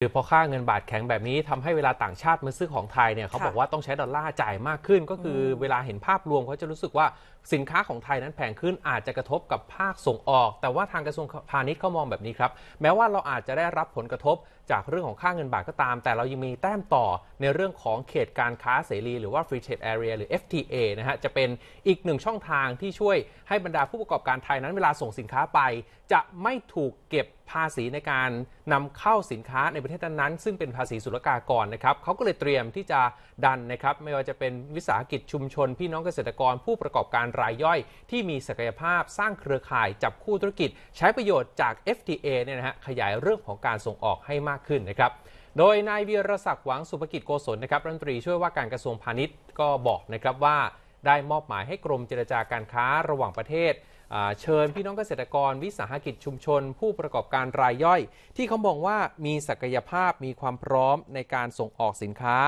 คือพอค่าเงินบาทแข็งแบบนี้ทำให้เวลาต่างชาติมาซื้อของไทยเนี่ยเขาบอกว่าต้องใช้ดอลลาร์จ่ายมากขึ้นก็คือเวลาเห็นภาพรวมเขาจะรู้สึกว่าสินค้าของไทยนั้นแพงขึ้นอาจจะกระทบกับภาคส่งออก แต่ว่าทางกระทรวงพาณิชย์เขามองแบบนี้ครับแม้ว่าเราอาจจะได้รับผลกระทบจากเรื่องของค่าเงินบาทก็ตาม แต่เรายังมีแต้มต่อในเรื่องของเขตการค้าเสรี หรือว่า Free Trade Area หรือ FTA นะฮะจะเป็นอีกหนึ่งช่องทางที่ช่วยให้บรรดาผู้ประกอบการไทยนั้นเวลาส่งสินค้าไป จะไม่ถูกเก็บภาษีในการนำเข้าสินค้าในประเทศนั้นๆซึ่งเป็นภาษีศุลกากรนะครับเขาก็เลยเตรียมที่จะดันนะครับ ไม่ว่าจะเป็นวิสาหกิจชุมชนพี่น้องเกษตรกรผู้ประกอบการรายย่อย ที่มีศักยภาพสร้างเครือข่ายจับคู่ธุรกิจใช้ประโยชน์จาก FTA เนี่ยนะฮะขยายเรื่องของการส่งออกให้มากขึ้นนะครับ โดยนายวีรศักดิ์หวังสุภกิจโกศลนะครับรัฐมนตรีช่วยว่าการกระทรวงพาณิชย์ก็บอกนะครับว่าได้มอบหมายให้กรมเจรจาการค้าระหว่างประเทศ เชิญพี่น้องเกษตรกรวิสาหกิจชุมชนผู้ประกอบการรายย่อย ที่เขามองว่ามีศักยภาพมีความพร้อมในการส่งออกสินค้า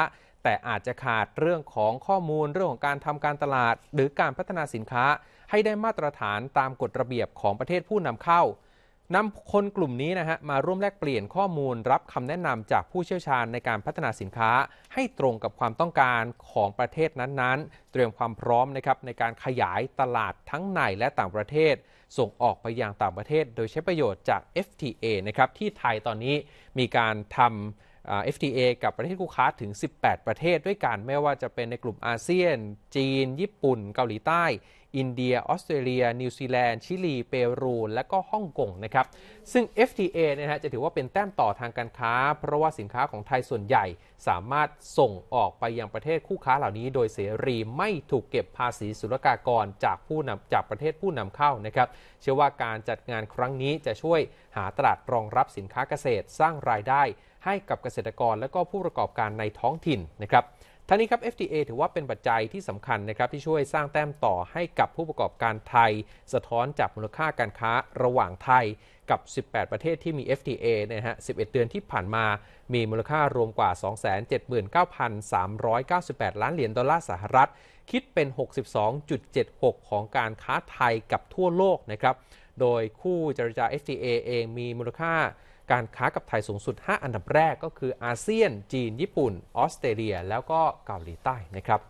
แต่อาจจะขาดเรื่องของข้อมูลเรื่องของการทำการตลาดหรือการพัฒนาสินค้า ให้ได้มาตรฐานตามกฎระเบียบของประเทศผู้นำเข้านำคนกลุ่มนี้นะฮะมาร่วมแลกเปลี่ยนข้อมูล รับคำแนะนำจากผู้เชี่ยวชาญในการพัฒนาสินค้า ให้ตรงกับความต้องการของประเทศนั้นๆ เตรียมความพร้อมนะครับในการขยายตลาดทั้งในและต่างประเทศ ส่งออกไปยังต่างประเทศ โดยใช้ประโยชน์จาก FTA นะครับที่ไทยตอนนี้มีการทำ FTA กับประเทศคู่ค้าถึง 18 ประเทศ ด้วยกันไม่ว่าจะเป็นในกลุ่มอาเซียน จีน ญี่ปุ่น เกาหลีใต้อินเดีย ออสเตรเลีย นิวซีแลนด์ ชิลี เปรู และก็ฮ่องกงนะครับ ซึ่ง FTA นะฮะจะถือว่าเป็นแต้มต่อทางการค้า เพราะว่าสินค้าของไทยส่วนใหญ่สามารถส่งออกไปยังประเทศคู่ค้าเหล่านี้ โดยเสรี ไม่ถูกเก็บภาษีศุลกากรจากผู้นำจากประเทศผู้นำเข้านะครับ เชื่อว่าการจัดงานครั้งนี้จะช่วยหาตลาดรองรับสินค้าเกษตรสร้างรายได้ให้กับเกษตรกรและก็ผู้ประกอบการในท้องถิ่นนะครับทั้งนี้ครับ FTA ถือว่าเป็นปัจจัยที่สำคัญนะครับ ที่ช่วยสร้างแต้มต่อให้กับผู้ประกอบการไทย สะท้อนจากมูลค่าการค้าระหว่างไทย กับ 18 ประเทศที่มี FTA นะฮะ 11 เดือนที่ผ่านมา มีมูลค่ารวมกว่า 279,398 ล้านเหรียญดอลลาร์สหรัฐ คิดเป็น 62.76 ของการค้าไทยกับทั่วโลกนะครับ โดยคู่เจรจา FTA เองมีมูลค่าการค้ากับไทยสูงสุด 5 อันดับแรกก็คืออาเซียน จีน ญี่ปุ่น ออสเตรเลีย แล้วก็เกาหลีใต้นะครับ